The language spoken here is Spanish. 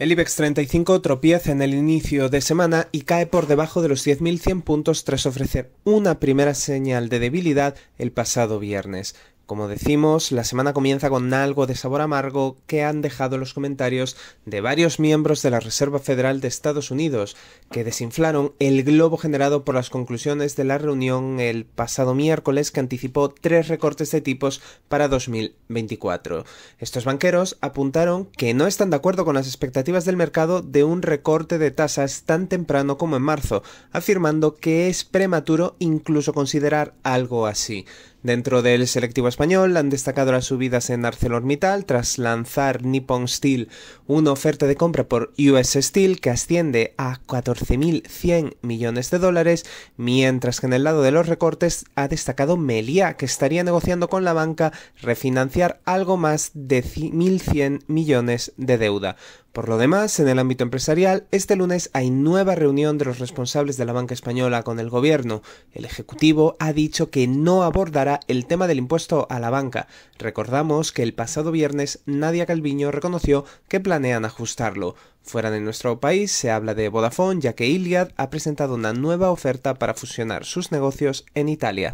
El IBEX 35 tropieza en el inicio de semana y cae por debajo de los 10.100 puntos tras ofrecer una primera señal de debilidad el pasado viernes. Como decimos, la semana comienza con algo de sabor amargo que han dejado los comentarios de varios miembros de la Reserva Federal de Estados Unidos, que desinflaron el globo generado por las conclusiones de la reunión el pasado miércoles que anticipó tres recortes de tipos para 2024. Estos banqueros apuntaron que no están de acuerdo con las expectativas del mercado de un recorte de tasas tan temprano como en marzo, afirmando que es prematuro incluso considerar algo así. Dentro del selectivo español han destacado las subidas en ArcelorMittal tras lanzar Nippon Steel una oferta de compra por US Steel que asciende a 14.100 millones de dólares, mientras que en el lado de los recortes ha destacado Meliá, que estaría negociando con la banca refinanciar algo más de 1.100 millones de deuda. Por lo demás, en el ámbito empresarial, este lunes hay nueva reunión de los responsables de la banca española con el gobierno. El Ejecutivo ha dicho que no abordará el tema del impuesto a la banca. Recordamos que el pasado viernes Nadia Calviño reconoció que planean ajustarlo. Fuera de nuestro país se habla de Vodafone ya que Iliad ha presentado una nueva oferta para fusionar sus negocios en Italia.